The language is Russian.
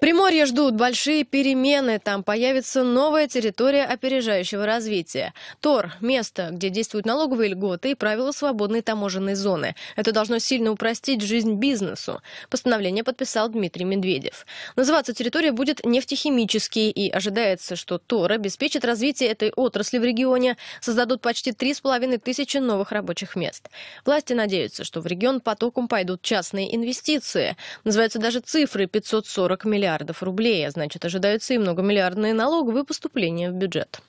Приморье ждут большие перемены. Там появится новая территория опережающего развития. ТОР – место, где действуют налоговые льготы и правила свободной таможенной зоны. Это должно сильно упростить жизнь бизнесу. Постановление подписал Дмитрий Медведев. Называться территория будет нефтехимический. И ожидается, что ТОР обеспечит развитие этой отрасли в регионе. Создадут почти половиной тысячи новых рабочих мест. Власти надеются, что в регион потоком пойдут частные инвестиции. Называются даже цифры – 540 миллиардов миллиардов рублей, а значит, ожидаются и многомиллиардные налоговые поступления в бюджет.